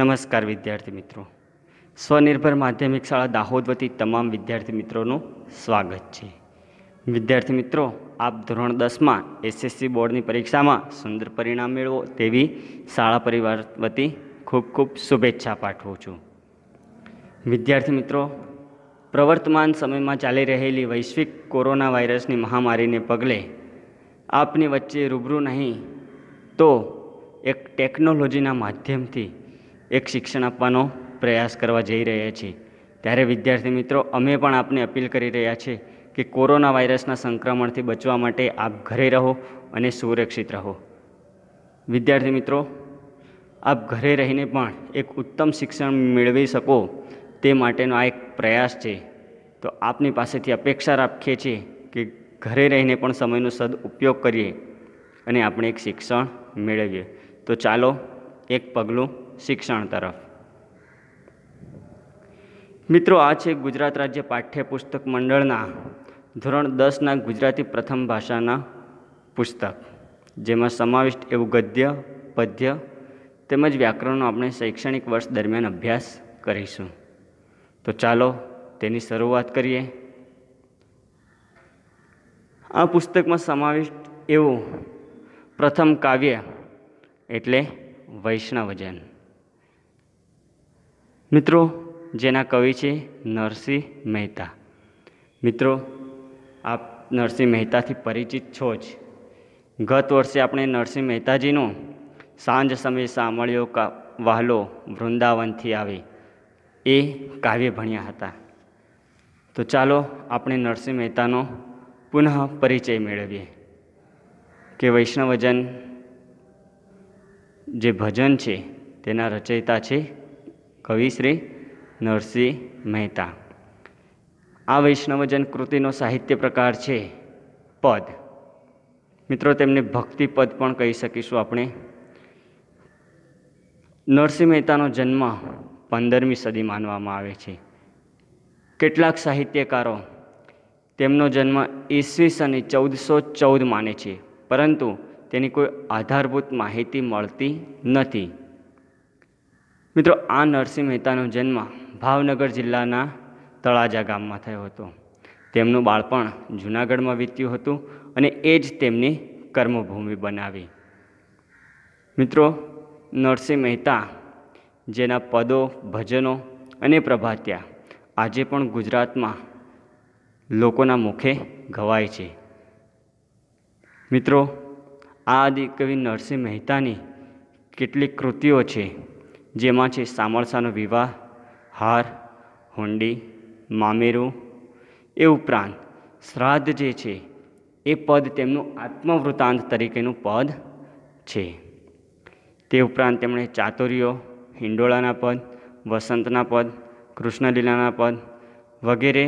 નમસ્કાર વિદ્યાર્થી મિત્રો સ્વનિર્ભર માધ્યમિક શાળા દાહોદ વતી તમામ વિદ્યાર્થી મિત્રોનું સ્વાગત છે વિદ્યાર્થી મિત્રો આપ ધોરણ દસમાં એસએસસી બોર્ડની પરીક્ષામાં સુંદર પરિણામ મેળવો તેવી શાળા પરિવાર વતી ખૂબ ખૂબ શુભેચ્છા પાઠવું છું વિદ્યાર્થી મિત્રો પ્રવર્તમાન સમયમાં ચાલી રહેલી વૈશ્વિક કોરોના વાયરસની મહામારીને પગલે આપની વચ્ચે રૂબરૂ નહીં તો એક ટેકનોલોજીના માધ્યમથી એક શિક્ષણ આપવાનો પ્રયાસ કરવા જઈ રહ્યા છીએ ત્યારે વિદ્યાર્થી મિત્રો અમે પણ આપને અપીલ કરી રહ્યા છીએ કે કોરોના વાયરસના સંક્રમણથી બચવા માટે આપ ઘરે રહો અને સુરક્ષિત રહો વિદ્યાર્થી મિત્રો આપ ઘરે રહીને પણ એક ઉત્તમ શિક્ષણ મેળવી શકો તે માટેનો આ એક પ્રયાસ છે તો આપની પાસેથી અપેક્ષા રાખીએ છીએ કે ઘરે રહીને પણ સમયનો સદઉપયોગ કરીએ અને આપણે એક શિક્ષણ મેળવીએ તો ચાલો એક પગલું શિક્ષણ તરફ મિત્રો આ છે ગુજરાત રાજ્ય પાઠ્યપુસ્તક મંડળના ધોરણ દસના ગુજરાતી પ્રથમ ભાષાના પુસ્તક જેમાં સમાવિષ્ટ એવું ગદ્ય પદ્ય તેમજ વ્યાકરણનો આપણે શૈક્ષણિક વર્ષ દરમિયાન અભ્યાસ કરીશું તો ચાલો તેની શરૂઆત કરીએ આ પુસ્તકમાં સમાવિષ્ટ એવું પ્રથમ કાવ્ય એટલે વૈષ્ણવજન મિત્રો જેના કવિ છે નરસિંહ મહેતા મિત્રો આપ નરસિંહ મહેતાથી પરિચિત છો જ ગત વર્ષે આપણે નરસિંહ મહેતાજીનો સાંજ સમય સાંભળ્યો કા વહાલો વૃંદાવનથી આવે એ કાવ્ય ભણ્યા હતા તો ચાલો આપણે નરસિંહ મહેતાનો પુનઃ પરિચય મેળવીએ કે વૈષ્ણવજન જે ભજન છે તેના રચયિતા છે કવિશ્રી નરસિંહ મહેતા આ વૈષ્ણવજન કૃતિનો સાહિત્ય પ્રકાર છે પદ મિત્રો તેમને ભક્તિ પદ પણ કહી શકીશું આપણે નરસિંહ મહેતાનો જન્મ પંદરમી સદી માનવામાં આવે છે કેટલાક સાહિત્યકારો તેમનો જન્મ ઈસવીસને ચૌદસો ચૌદ માને છે પરંતુ તેની કોઈ આધારભૂત માહિતી મળતી નથી મિત્રો આ નરસિંહ મહેતાનો જન્મ ભાવનગર જિલ્લાના તળાજા ગામમાં થયો હતો તેમનું બાળપણ જૂનાગઢમાં વીત્યું હતું અને એ જ તેમની કર્મભૂમિ બનાવી મિત્રો નરસિંહ મહેતા જેના પદો ભજનો અને પ્રભાત્યા આજે પણ ગુજરાતમાં લોકોના મુખે ગવાય છે મિત્રો આ આદિકવિ નરસિંહ મહેતાની કેટલીક કૃતિઓ છે જેમાં છે સામરસાનો વિવાહ હાર હુંડી મામેરું એ ઉપરાંત શ્રાદ્ધ જે છે એ પદ તેમનું આત્મવૃત્તાંત તરીકેનું પદ છે તે ઉપરાંત તેમણે ચાતુર્યો હિંડોળાના પદ વસંતના પદ કૃષ્ણલીલાના પદ વગેરે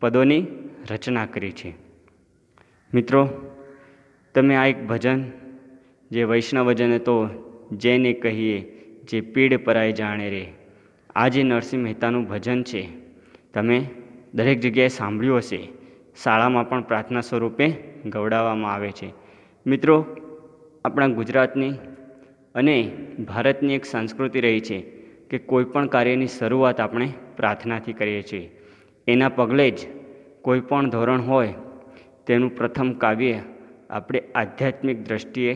પદોની રચના કરી છે મિત્રો તમે આ એક ભજન જે વૈષ્ણવ ભજન તો જેને કહીએ જે પીડ પરાય જાણે રે આ જે નરસિંહ મહેતાનું ભજન છે તમે દરેક જગ્યાએ સાંભળ્યું હશે શાળામાં પણ પ્રાર્થના સ્વરૂપે ગવડાવવામાં આવે છે મિત્રો આપણા ગુજરાતની અને ભારતની એક સંસ્કૃતિ રહી છે કે કોઈપણ કાર્યની શરૂઆત આપણે પ્રાર્થનાથી કરીએ છીએ એના પગલે જ કોઈપણ ધોરણ હોય તેનું પ્રથમ કાવ્ય આપણે આધ્યાત્મિક દ્રષ્ટિએ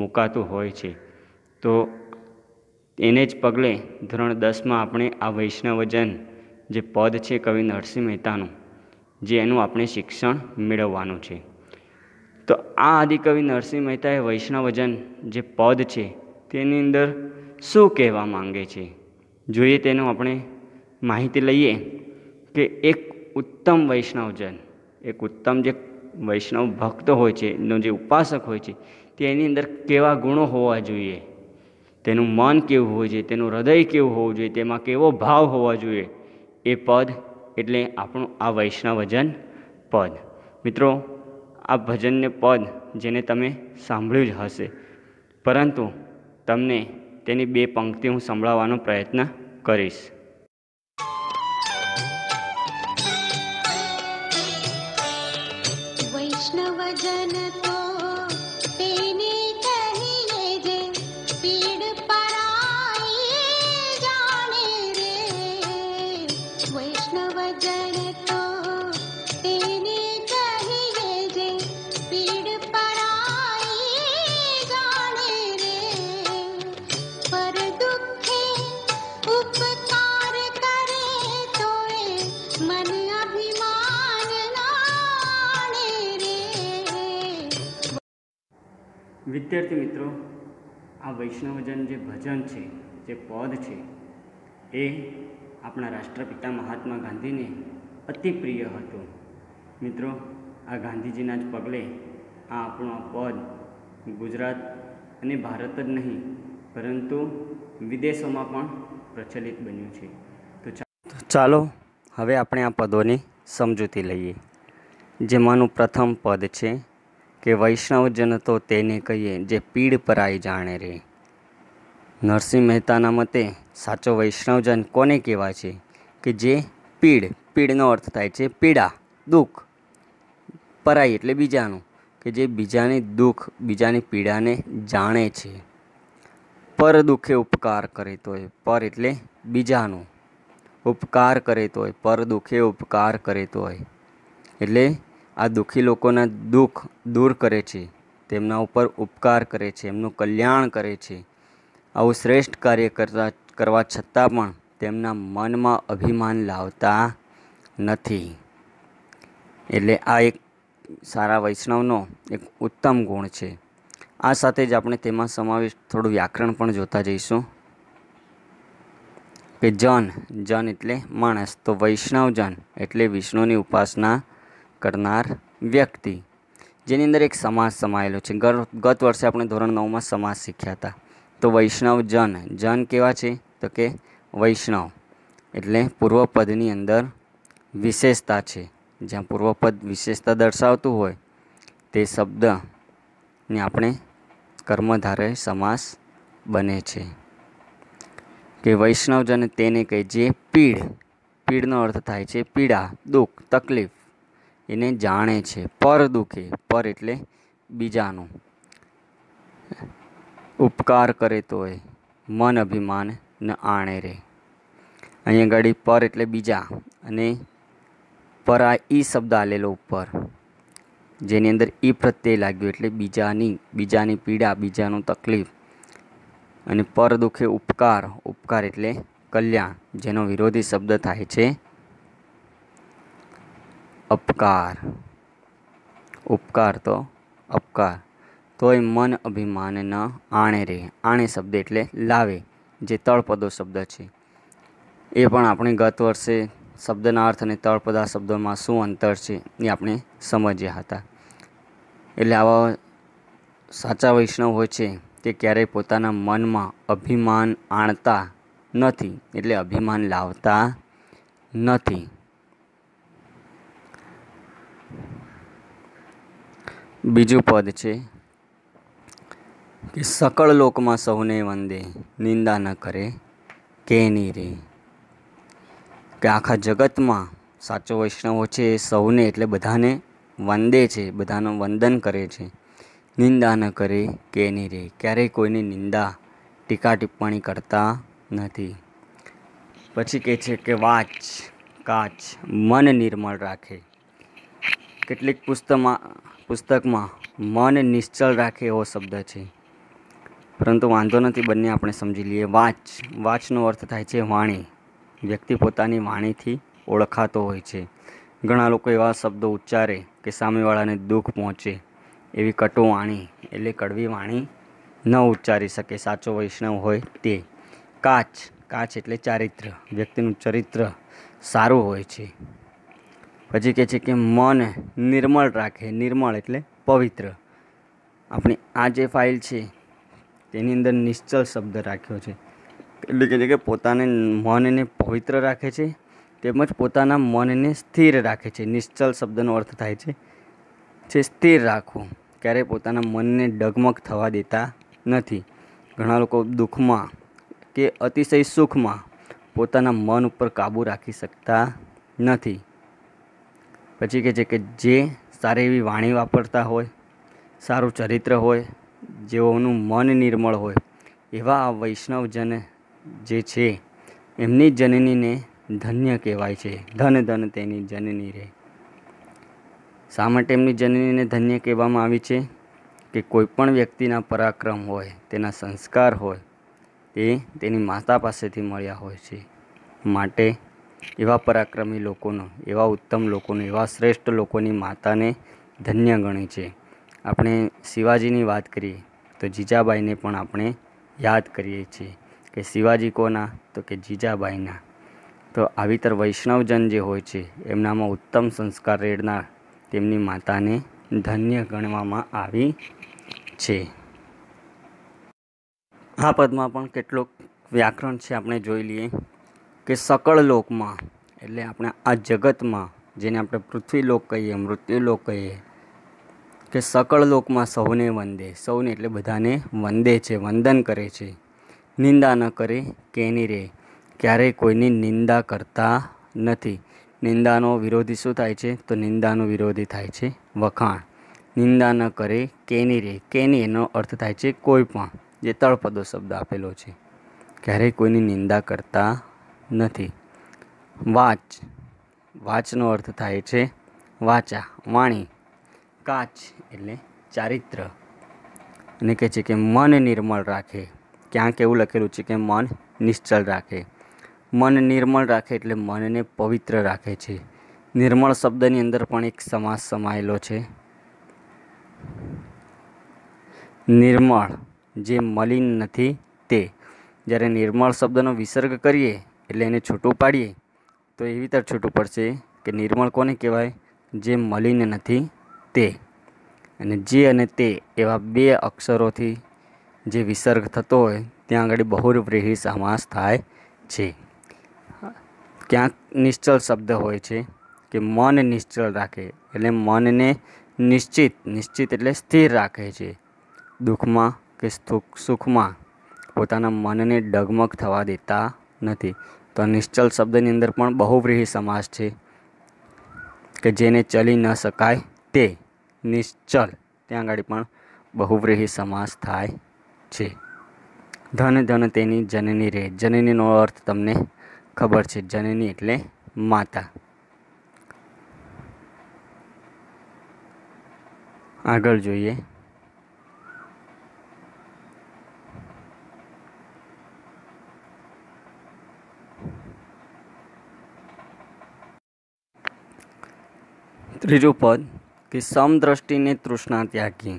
મુકાતું હોય છે તો એને જ પગલે ધોરણ દસમાં આપણે આ વૈષ્ણવજન જે પદ છે કવિ નરસિંહ મહેતાનું જે એનું આપણે શિક્ષણ મેળવવાનું છે તો આ આદિકવિ નરસિંહ મહેતાએ વૈષ્ણવજન જે પદ છે તેની અંદર શું કહેવા માંગે છે જોઈએ તેનું આપણે માહિતી લઈએ કે એક ઉત્તમ વૈષ્ણવજન એક ઉત્તમ જે વૈષ્ણવ ભક્ત હોય છે એનો જે ઉપાસક હોય છે તેની અંદર કેવા ગુણો હોવા જોઈએ તેનું મન કેવું હોવું જોઈએ તેનું હૃદય કેવું હોવું જોઈએ તેમાં કેવો ભાવ હોવો જોઈએ એ પદ એટલે આપણું આ વૈષ્ણવજન પદ મિત્રો આ ભજનને પદ જેને તમે સાંભળ્યું જ હશે પરંતુ તમને તેની બે પંક્તિ હું સંભળાવવાનો પ્રયત્ન કરીશ વિદ્યાર્થી મિત્રો આ વૈષ્ણવજન જે ભજન છે જે પદ છે એ આપણા રાષ્ટ્રપિતા મહાત્મા ગાંધીને અતિ પ્રિય હતું મિત્રો આ ગાંધીજીના જ પગલે આ આપણું આ પદ ગુજરાત અને ભારત જ નહીં પરંતુ વિદેશોમાં પણ પ્રચલિત બન્યું છે તો ચાલો હવે આપણે આ પદોની સમજૂતી લઈએ જેમાંનું પ્રથમ પદ છે કે વૈષ્ણવજન તો તેને કહીએ જે પીડ પરાઈ જાણે રે નરસિંહ મહેતાના મતે સાચો વૈષ્ણવજન કોને કહેવાય છે કે જે પીડ પીડનો અર્થ થાય છે પીડા દુઃખ પરાઈ એટલે બીજાનું કે જે બીજાની દુઃખ બીજાની પીડાને જાણે છે પર દુઃખે ઉપકાર કરે તો તોય પર એટલે બીજાનું ઉપકાર કરે તો હોય પર દુઃખે ઉપકાર કરે તો હોય એટલે આ દુઃખી લોકોના દુઃખ દૂર કરે છે તેમના ઉપર ઉપકાર કરે છે એમનું કલ્યાણ કરે છે આવું શ્રેષ્ઠ કાર્ય કરતા કરવા છતાં પણ તેમના મનમાં અભિમાન લાવતા નથી એટલે આ એક સારા વૈષ્ણવનો એક ઉત્તમ ગુણ છે આ સાથે જ આપણે તેમાં સમાવેશ થોડું વ્યાકરણ પણ જોતા જઈશું કે જન જન એટલે માણસ તો વૈષ્ણવજન એટલે વિષ્ણુની ઉપાસના કરનાર વ્યક્તિ જેની અંદર એક સમાસ સમાયેલો છે ગત વર્ષે આપણે ધોરણ નવમાં સમાસ શીખ્યા હતા તો વૈષ્ણવ જન જન કેવા છે તો કે વૈષ્ણવ એટલે પૂર્વપદની અંદર વિશેષતા છે જ્યાં પૂર્વપદ વિશેષતા દર્શાવતું હોય તે શબ્દને આપણે કર્મધારે સમાસ બને છે કે વૈષ્ણવજન તેને કહે જે પીડ પીડનો અર્થ થાય છે પીડા દુઃખ તકલીફ એને જાણે છે પર દુખે પર એટલે બીજાનું ઉપકાર કરે તોય મન અભિમાન ન આણે રે અહીંયા ઘડી પર એટલે બીજા અને પર આ ઈ શબ્દ આલેલો ઉપર જેની અંદર ઈ પ્રત્યય લાગ્યું એટલે બીજાની બીજાની પીડા બીજાનું તકલીફ અને પર દુખે ઉપકાર ઉપકાર એટલે કલ્યાણ જેનો વિરોધી શબ્દ થાય છે અપકાર ઉપકાર તો અપકાર તોય મન અભિમાન ન આણે રે આણે શબ્દ એટલે લાવે જે તળપદો શબ્દ છે એ પણ આપણે ગત વર્ષે શબ્દના અર્થ અને તળપદા શબ્દોમાં શું અંતર છે એ આપણે સમજ્યા હતા એટલે આવા સાચા વૈષ્ણવ હોય છે તે ક્યારેય પોતાના મનમાં અભિમાન આણતા નથી એટલે અભિમાન લાવતા નથી બીજું પદ છે કે સકળ લોકમાં સૌને વંદે નિંદા ન કરે કેની રે કે આખા જગતમાં સાચો વૈષ્ણવો છે એ સૌને એટલે બધાને વંદે છે બધાનું વંદન કરે છે નિંદા ન કરે કેની રે ક્યારેય કોઈની નિંદા ટીકા ટિપ્પણી કરતા નથી પછી કહે છે કે વાચ કાચ મન નિર્મળ રાખે કેટલીક પુસ્તકમાં પુસ્તકમાં મન નિશ્ચળ રાખે એવો શબ્દ છે પરંતુ વાંધો નથી બંને આપણે સમજી લઈએ વાંચ વાંચનો અર્થ થાય છે વાણી વ્યક્તિ પોતાની વાણીથી ઓળખાતો હોય છે ઘણા લોકો એવા શબ્દો ઉચ્ચારે કે સામેવાળાને દુઃખ પહોંચે એવી કટુ વાણી એટલે કડવી વાણી ન ઉચ્ચારી શકે સાચો વૈષ્ણવ હોય તે કાચ કાચ એટલે ચારિત્ર વ્યક્તિનું ચરિત્ર સારું હોય છે પછી કહે છે કે મન નિર્મળ રાખે નિર્મળ એટલે પવિત્ર આપણી આ જે ફાઇલ છે તેની અંદર નિશ્ચલ શબ્દ રાખ્યો છે એટલે કહે છે કે પોતાને મનને પવિત્ર રાખે છે તેમજ પોતાના મનને સ્થિર રાખે છે નિશ્ચલ શબ્દનો અર્થ થાય છે જે સ્થિર રાખવું ક્યારેય પોતાના મનને ડગમગ થવા દેતા નથી ઘણા લોકો દુઃખમાં કે અતિશય સુખમાં પોતાના મન ઉપર કાબૂ રાખી શકતા નથી પછી કહે છે કે જે સારી એવી વાણી વાપરતા હોય સારું ચરિત્ર હોય જેઓનું મન નિર્મળ હોય એવા આ વૈષ્ણવજન જે છે એમની જનનીને ધન્ય કહેવાય છે ધન ધન તેની જનની રે શા માટે એમની જનનીને ધન્ય કહેવામાં આવી છે કે કોઈપણ વ્યક્તિના પરાક્રમ હોય તેના સંસ્કાર હોય તે તેની માતા પાસેથી મળ્યા હોય છે માટે એવા પરાક્રમી લોકોનો એવા ઉત્તમ લોકોનો એવા શ્રેષ્ઠ લોકોની માતાને ધન્ય ગણે છે આપણે શિવાજીની વાત કરીએ તો જીજાબાઈને પણ આપણે યાદ કરીએ છીએ કે શિવાજી કોના તો કે જીજાબાઈના તો આવીતર વૈષ્ણવજન જે હોય છે એમનામાં ઉત્તમ સંસ્કાર રેડનાર તેમની માતાને ધન્ય ગણવામાં આવી છે આ પદમાં પણ કેટલોક વ્યાકરણ છે આપણે જોઈ લઈએ કે સકળ લોકમાં એટલે આપણે આ જગતમાં જેને આપણે પૃથ્વી લોક કહીએ મૃત્યુ લોક કહીએ કે સકળ લોકમાં સૌને વંદે સૌને એટલે બધાને વંદે છે વંદન કરે છે નિંદા ન કરે કેની રે ક્યારેય કોઈની નિંદા કરતા નથી નિંદાનો વિરોધી શું થાય છે તો નિંદાનો વિરોધી થાય છે વખાણ નિંદા ન કરે કેની રે કેની એનો અર્થ થાય છે કોઈ પણ જે તળપદો શબ્દ આપેલો છે ક્યારેય કોઈની નિંદા કરતા નથી વાચ વાચનો અર્થ થાય છે વાચા વાણી કાચ એટલે ચારિત્ર અને કહે છે કે મન નિર્મળ રાખે ક્યાંક એવું લખેલું છે કે મન નિશ્ચળ રાખે મન નિર્મળ રાખે એટલે મનને પવિત્ર રાખે છે નિર્મળ શબ્દની અંદર પણ એક સમાસ સમાયેલો છે નિર્મળ જે મલિન નથી તે જ્યારે નિર્મળ શબ્દનો વિસર્ગ કરીએ એટલે એને છૂટું પાડીએ તો એવી તર છૂટું પડશે કે નિર્મળ કોને કહેવાય જે મળીને નથી તે અને જે અને તે એવા બે અક્ષરોથી જે વિસર્ગ થતો હોય ત્યાં આગળ બહુવ્રીહી સમાસ થાય છે ક્યાંક નિશ્ચલ શબ્દ હોય છે કે મન નિશ્ચલ રાખે એટલે મનને નિશ્ચિત નિશ્ચિત એટલે સ્થિર રાખે છે દુઃખમાં કે સુખમાં પોતાના મનને ડગમગ થવા દેતા નથી તો નિશ્ચલ શબ્દની અંદર પણ બહુવ્રીહી સમાસ છે કે જેને ચલી ન શકાય તે નિશ્ચલ ત્યાં આગળ પણ બહુવ્રીહી સમાસ થાય છે ધન ધન તેની જનની રે જનનીનો અર્થ તમને ખબર છે જનની એટલે માતા આગળ જોઈએ ત્રીજું પદ કે સમદ્રષ્ટિને તૃષ્ણા ત્યાગી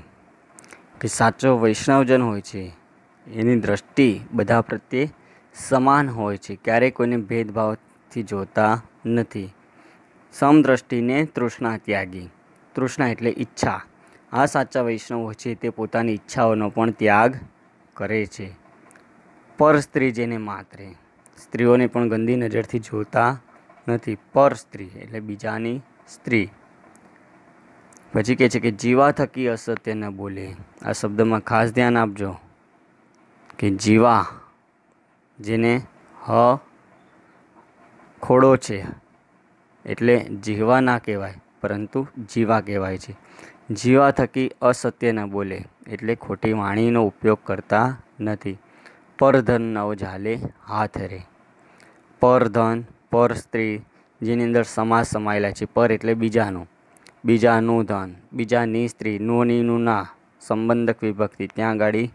કે સાચો વૈષ્ણવજન હોય છે એની દ્રષ્ટિ બધા પ્રત્યે સમાન હોય છે ક્યારેય કોઈને ભેદભાવથી જોતા નથી સમદ્રષ્ટિને તૃષ્ણા ત્યાગી તૃષ્ણા એટલે ઈચ્છા આ સાચા વૈષ્ણવ હોય છે તે પોતાની ઈચ્છાઓનો પણ ત્યાગ કરે છે પર સ્ત્રી જેને માત્રે સ્ત્રીઓને પણ ગંદી નજરથી જોતા નથી પર સ્ત્રી એટલે બીજાની સ્ત્રી પછી કહે છે કે જીવા થકી અસત્ય ન બોલે આ શબ્દમાં ખાસ ધ્યાન આપજો કે જીવા જેને હ ખોડો છે એટલે જીવા ના કહેવાય પરંતુ જીવા કહેવાય છે જીવા થકી અસત્ય ન બોલે એટલે ખોટી વાણીનો ઉપયોગ કરતા નથી પરધન નવ ઝાલે હાથ રે પરધન પર સ્ત્રી જેની અંદર સમાજ સમાયેલા છે પર એટલે બીજાનું બીજાનું ધન બીજાની સ્ત્રી નોનીનું ના સંબંધક વિભક્તિ ત્યાં ગાડી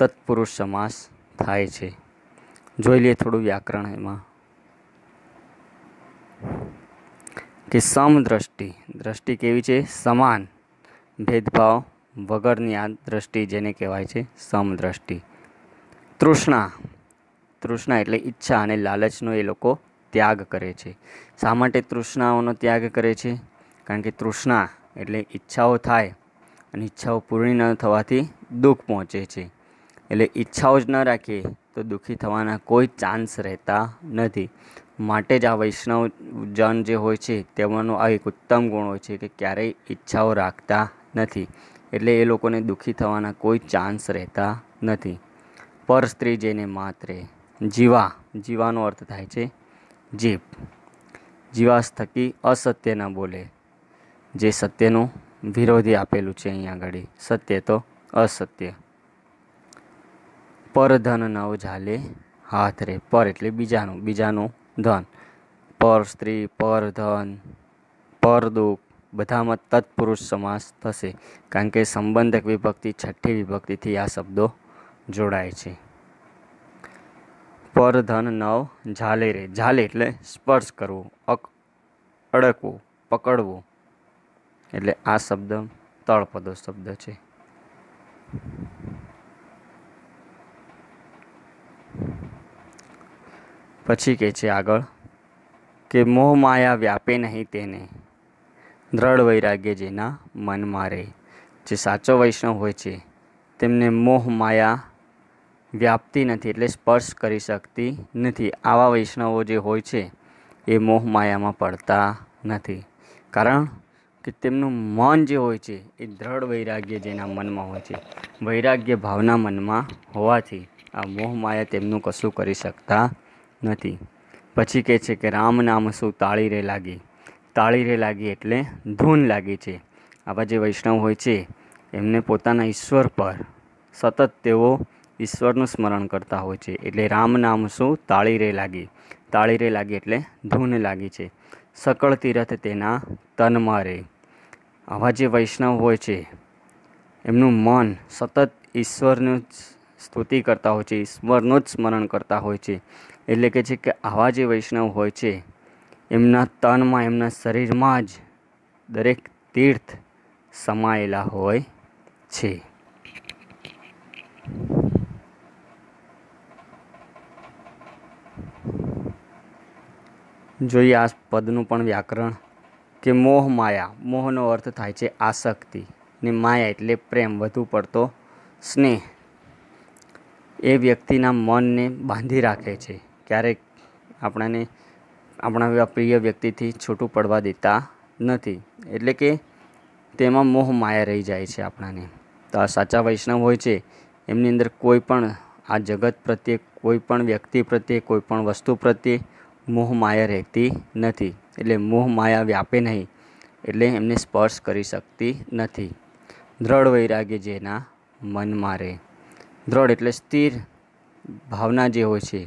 તત્પુરુષ સમાસ થાય છે જોઈ લઈએ થોડું વ્યાકરણ એમાં કે સમદ્રષ્ટિ દ્રષ્ટિ કેવી છે સમાન ભેદભાવ વગરની આ દ્રષ્ટિ જેને કહેવાય છે સમદ્રષ્ટિ તૃષ્ણા તૃષ્ણા એટલે ઈચ્છા અને લાલચનો એ લોકો ત્યાગ કરે છે શા માટે તૃષ્ણાઓનો ત્યાગ કરે છે કારણ કે તૃષ્ણા એટલે ઈચ્છાઓ થાય અને ઈચ્છાઓ પૂર્ણ ન થવાથી દુઃખ પહોંચે છે એટલે ઈચ્છાઓ જ ન રાખીએ તો દુઃખી થવાના કોઈ ચાન્સ રહેતા નથી માટે જ આ વૈષ્ણવ જન જે હોય છે તેમાંનો આ એક ઉત્તમ ગુણ હોય છે કે ક્યારેય ઈચ્છાઓ રાખતા નથી એટલે એ લોકોને દુઃખી થવાના કોઈ ચાન્સ રહેતા નથી પર સ્ત્રી જેને માત્રે જીવા જીવાનો અર્થ થાય છે જીભ જીવાસ થકી અસત્ય ન બોલે જે સત્યનું વિરોધી આપેલું છે અહીં આગળ સત્ય તો અસત્ય પર ધન નવ ઝાલે હાથ રે પર એટલે બીજાનું બીજાનું ધન પર સ્ત્રી પર ધન પર દુઃખ બધામાં તત્પુરુષ સમાસ થશે કારણ કે સંબંધક વિભક્તિ છઠ્ઠી વિભક્તિથી આ શબ્દો જોડાય છે પર ધન નવ ઝાલે રે ઝાલે એટલે સ્પર્શ કરવું અક અડકવું પકડવું એટલે આ શબ્દ તળપદો શબ્દ છે પછી કહે છે આગળ કે મોહ માયા વ્યાપે નહીં તેને દ્રઢ વૈરાગ્ય જેના મન મારે જે સાચો વૈષ્ણવ હોય છે તેમને મોહ માયા વ્યાપતી નથી એટલે સ્પર્શ કરી શકતી નથી આવા વૈષ્ણવો જે હોય છે એ મોહ માયામાં પડતા નથી કારણ કે તેમનું મન જે હોય છે એ દ્રઢ વૈરાગ્ય જેના મનમાં હોય છે વૈરાગ્ય ભાવના મનમાં હોવાથી આ મોહમાયા તેમનું કશું કરી શકતા નથી પછી કહે છે કે રામ નામ શું તાળી રે લાગી તાળી રે લાગી એટલે ધૂન લાગે છે આવા જે વૈષ્ણવ હોય છે એમને પોતાના ઈશ્વર પર સતત તેઓ ઈશ્વરનું સ્મરણ કરતા હોય છે એટલે રામ નામ શું તાળી રે લાગી તાળી રે લાગી એટલે ધૂન લાગી છે સકળ તીરથ તેના તનમાં રે આવા જે વૈષ્ણવ હોય છે એમનું મન સતત ઈશ્વરનું જ સ્તુતિ કરતા હોય છે ઈશ્વરનું જ સ્મરણ કરતા હોય છે એટલે કે છે કે આવા જે વૈષ્ણવ હોય છે એમના તનમાં એમના શરીરમાં જ દરેક તીર્થ સમાયેલા હોય છે જોઈએ આ પદનું પણ વ્યાકરણ કે મોહ માયા મોહનો અર્થ થાય છે આસક્તિ ને માયા એટલે પ્રેમ વધુ પડતો સ્નેહ એ વ્યક્તિના મનને બાંધી રાખે છે ક્યારેક આપણાને આપણા એવા પ્રિય વ્યક્તિથી છૂટું પડવા દેતા નથી એટલે કે તેમાં મોહ માયા રહી જાય છે આપણાને તો આ સાચા વૈષ્ણવ હોય છે એમની અંદર કોઈ પણ આ જગત પ્રત્યે કોઈ પણ વ્યક્તિ પ્રત્યે કોઈ પણ વસ્તુ પ્રત્યે મોહમાયા રહેતી નથી એટલે મોહ માયા વ્યાપે નહીં એટલે એમને સ્પર્શ કરી શકતી નથી દ્રઢ વૈરાગ્ય જેના મનમાં રહે દ્રઢ એટલે સ્થિર ભાવના જે હોય છે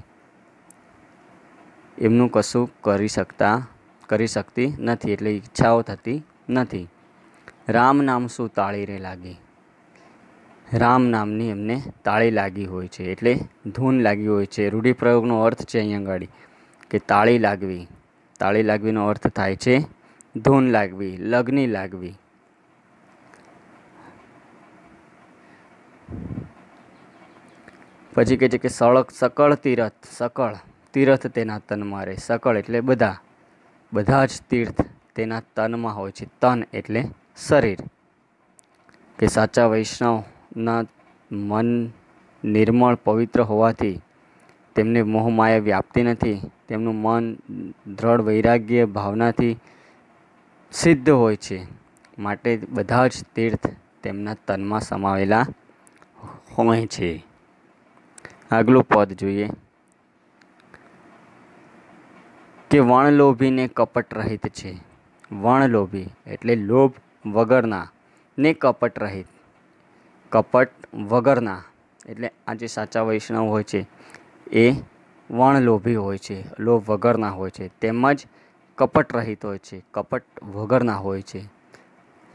એમનું કશું કરી શકતા કરી શકતી નથી એટલે ઈચ્છાઓ થતી નથી રામ નામ શું તાળી તાળીને લાગી રામ નામની એમને તાળી લાગી હોય છે એટલે ધૂન લાગી હોય છે રૂઢિપ્રયોગનો અર્થ છે અહીં આગળ કે તાળી લાગવી તાળી લાગવીનો અર્થ થાય છે ધૂન લાગવી લગ્ની લાગવી પછી કહે છે કે સળક સકળ તીરથ સકળ તીરથ તેના તનમાં રહે સકળ એટલે બધા બધા જ તીર્થ તેના તનમાં હોય છે તન એટલે શરીર કે સાચા વૈષ્ણવના મન નિર્મળ પવિત્ર હોવાથી તેમને મોહમાયા વ્યાપતી નથી તેમનું મન દ્રઢ વૈરાગ્ય ભાવનાથી સિદ્ધ હોય છે માટે બધા જ તીર્થ તેમના તનમાં સમાવેલા હોય છે આગલું પદ જોઈએ કે વણલોભીને કપટ રહિત છે વણલોભી એટલે લોભ વગરના ને કપટ રહિત કપટ વગરના એટલે આ જે સાચા વૈષ્ણવ હોય છે એ વણલોભી હોય છે લોભ વગરના હોય છે તેમજ કપટ રહિત હોય છે કપટ વગરના હોય છે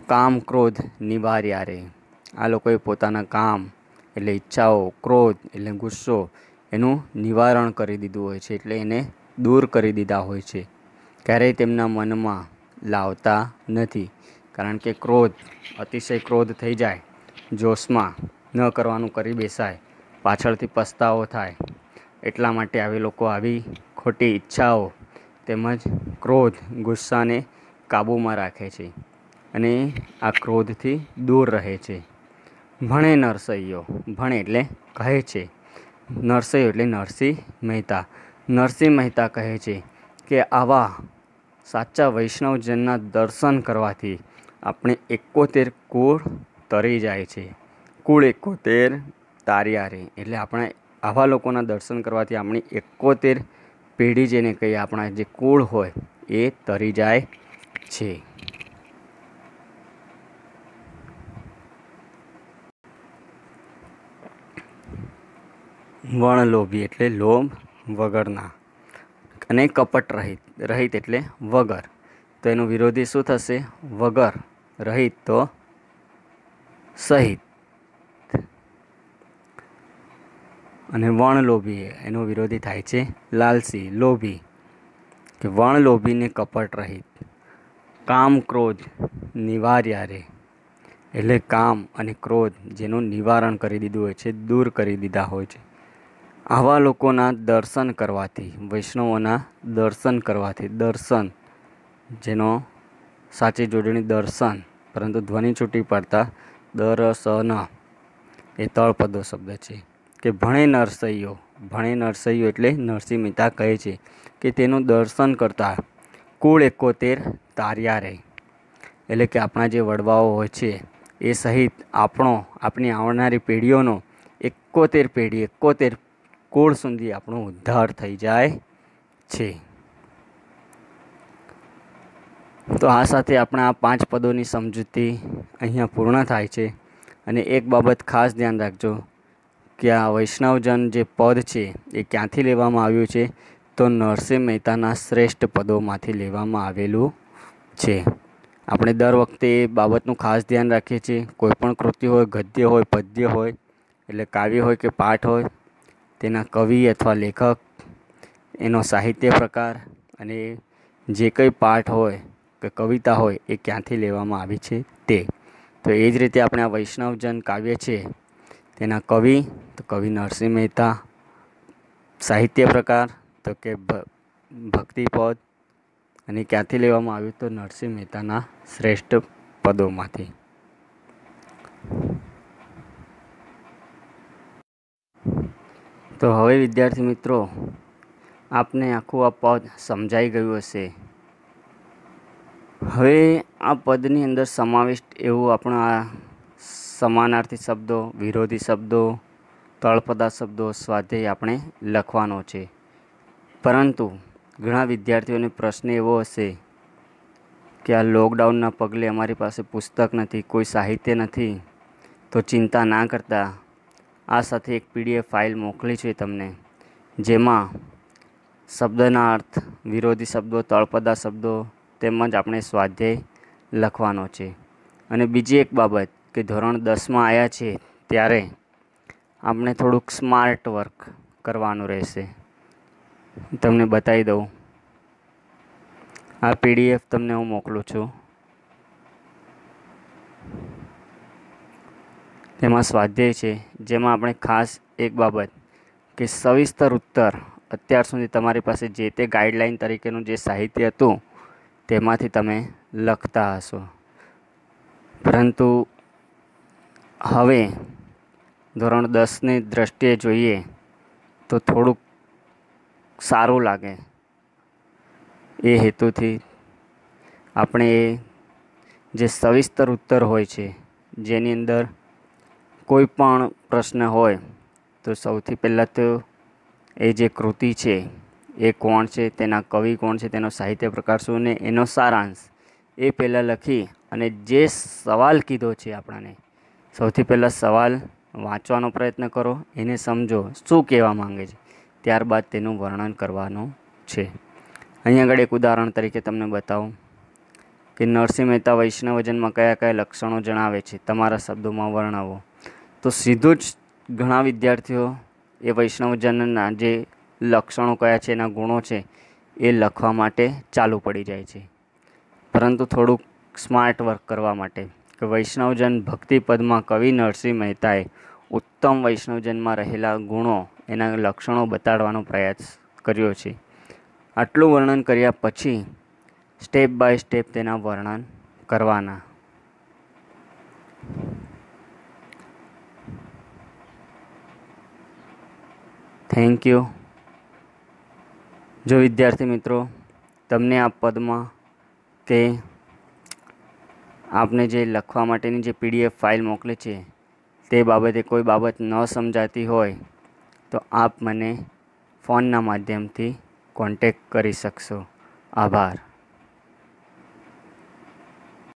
કામ ક્રોધ નિવાર્યા રે આ લોકોએ પોતાના કામ એટલે ઈચ્છાઓ ક્રોધ એટલે ગુસ્સો એનું નિવારણ કરી દીધું હોય છે એટલે એને દૂર કરી દીધા હોય છે ક્યારેય તેમના મનમાં લાવતા નથી કારણ કે ક્રોધ અતિશય ક્રોધ થઈ જાય જોશમાં ન કરવાનું કરી બેસાય પાછળથી પસ્તાવો થાય એટલા માટે આવી લોકો આવી ખોટી ઈચ્છાઓ તેમજ ક્રોધ ગુસ્સાને કાબૂમાં રાખે છે અને આ ક્રોધથી દૂર રહે છે ભણે નરસૈયો ભણે એટલે કહે છે નરસૈયો એટલે નરસિંહ મહેતા નરસિંહ મહેતા કહે છે કે આવા સાચા વૈષ્ણવજનના દર્શન કરવાથી આપણે એકોતેર કુળ તરી જાય છે કુળ એકોતેર તારી એટલે આપણે આવા લોકોના દર્શન કરવાથી આપણી એકોતેર પેઢી જેને કહીએ આપણા જે કુળ હોય એ તરી જાય છે વણલોભી એટલે લોભ વગરના અને કપટ રહિત રહિત એટલે વગર તો એનો વિરોધી શું થશે વગર રહિત તો સહિત અને વણલોભી એનો વિરોધી થાય છે લાલસી લોભી કે વણલોભીને કપટ રહિત કામ ક્રોધ નિવાર્યા રે એટલે કામ અને ક્રોધ જેનું નિવારણ કરી દીધું હોય છે દૂર કરી દીધા હોય છે આવા લોકોના દર્શન કરવાથી વૈષ્ણવોના દર્શન કરવાથી દર્શન જેનો સાચી જોડણી દર્શન પરંતુ ધ્વનિ છૂટી પડતા દર દર્શન એ તળપદો શબ્દ છે કે ભણે નરસૈયો ભણે નરસૈયો એટલે નરસિંહ મહેતા કહે છે કે તેનું દર્શન કરતા કુળ એકોતેર તાર્યા રહે એટલે કે આપણા જે વડવાઓ હોય છે એ સહિત આપણો આપણી આવનારી પેઢીઓનો એકોતેર પેઢી એકોતેર કુળ સુધી આપણો ઉદ્ધાર થઈ જાય છે તો આ સાથે આપણા આ પાંચ પદોની સમજૂતી અહીંયા પૂર્ણ થાય છે અને એક બાબત ખાસ ધ્યાન રાખજો કે આ વૈષ્ણવજન જે પદ છે એ ક્યાંથી લેવામાં આવ્યું છે તો નરસિંહ મહેતાના શ્રેષ્ઠ પદોમાંથી લેવામાં આવેલું છે આપણે દર વખતે એ બાબતનું ખાસ ધ્યાન રાખીએ છીએ કોઈપણ કૃતિ હોય ગદ્ય હોય પદ્ય હોય એટલે કાવ્ય હોય કે પાઠ હોય તેના કવિ અથવા લેખક એનો સાહિત્ય પ્રકાર અને જે કંઈ પાઠ હોય કે કવિતા હોય એ ક્યાંથી લેવામાં આવી છે તે તો એ જ રીતે આપણે આ વૈષ્ણવજન કાવ્ય છે તેના કવિ તો કવિ નરસિંહ મહેતા સાહિત્ય પ્રકાર તો કે ભક્તિ પદ અને ક્યાંથી લેવામાં આવ્યું તો નરસિંહ મહેતાના શ્રેષ્ઠ પદોમાંથી તો હવે વિદ્યાર્થી મિત્રો આપને આખું આ પદ સમજાઈ ગયું હશે હવે આ પદની અંદર સમાવિષ્ટ એવું આપણા સમાનાર્થી શબ્દો વિરોધી શબ્દો તળપદા શબ્દો સ્વાધ્યાય આપણે લખવાનો છે પરંતુ ઘણા વિદ્યાર્થીઓને પ્રશ્ન એવો હશે કે આ લોકડાઉનના પગલે અમારી પાસે પુસ્તક નથી કોઈ સાહિત્ય નથી તો ચિંતા ના કરતા આ સાથે એક પીડીએફ ફાઇલ મોકલી છે તમને જેમાં શબ્દના અર્થ વિરોધી શબ્દો તળપદા શબ્દો તેમજ આપણે સ્વાધ્યાય લખવાનો છે અને બીજી એક બાબત કે ધોરણ દસમાં આવ્યા છીએ ત્યારે આપણે થોડુંક સ્માર્ટ વર્ક કરવાનું રહેશે તમને બતાવી દઉં આ પીડીએફ તમને હું મોકલું છું તેમાં સ્વાધ્યાય છે જેમાં આપણે ખાસ એક બાબત કે સવિસ્તર ઉત્તર અત્યાર સુધી તમારી પાસે જે તે ગાઈડલાઇન તરીકેનું જે સાહિત્ય હતું તેમાંથી તમે લખતા હશો પરંતુ હવે ધોરણ દસની દૃષ્ટિએ જોઈએ તો થોડુંક સારું લાગે એ હેતુથી આપણે એ જે સવિસ્તર ઉત્તર હોય છે જેની અંદર કોઈ પણ પ્રશ્ન હોય તો સૌથી પહેલાં તો એ જે કૃતિ છે એ કોણ છે તેના કવિ કોણ છે તેનો સાહિત્ય પ્રકાર શું ને એનો સારાંશ એ પહેલાં લખી અને જે સવાલ કીધો છે આપણાને સૌથી પહેલાં સવાલ વાંચવાનો પ્રયત્ન કરો એને સમજો શું કહેવા માંગે છે ત્યારબાદ તેનું વર્ણન કરવાનું છે અહીં આગળ એક ઉદાહરણ તરીકે તમને બતાવું કે નરસિંહ મહેતા વૈષ્ણવજનમાં કયા કયા લક્ષણો જણાવે છે તમારા શબ્દોમાં વર્ણવો તો સીધું જ ઘણા વિદ્યાર્થીઓ એ વૈષ્ણવજનના જે લક્ષણો કયા છે એના ગુણો છે એ લખવા માટે ચાલુ પડી જાય છે પરંતુ થોડુંક સ્માર્ટ વર્ક કરવા માટે વૈષ્ણવજન ભક્તિપદમાં કવિ નરસિંહ મહેતાએ ઉત્તમ વૈષ્ણવજનમાં રહેલા ગુણો એના લક્ષણો બતાડવાનો પ્રયાસ કર્યો છે આટલું વર્ણન કર્યા પછી સ્ટેપ બાય સ્ટેપ તેના વર્ણન કરવાના થેન્ક યુ જો વિદ્યાર્થી મિત્રો તમને આ પદમાં કે આપને જે લખવા માટેની જે પીડીએફ ફાઇલ મોકલે છે તે બાબતે કોઈ બાબત ન સમજાતી હોય તો આપ મને ફોનના માધ્યમથી કોન્ટેક કરી શકશો આભાર